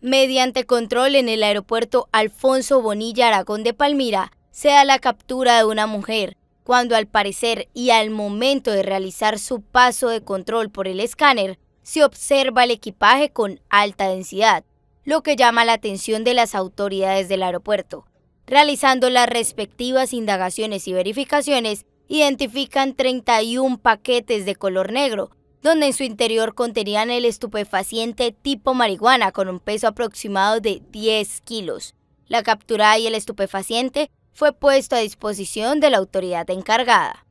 Mediante control en el aeropuerto Alfonso Bonilla Aragón de Palmira, se da la captura de una mujer, cuando al parecer y al momento de realizar su paso de control por el escáner, se observa el equipaje con alta densidad, lo que llama la atención de las autoridades del aeropuerto. Realizando las respectivas indagaciones y verificaciones, identifican 31 paquetes de color negro, donde en su interior contenían el estupefaciente tipo marihuana con un peso aproximado de 10 kilos. La captura y el estupefaciente fue puesto a disposición de la autoridad encargada.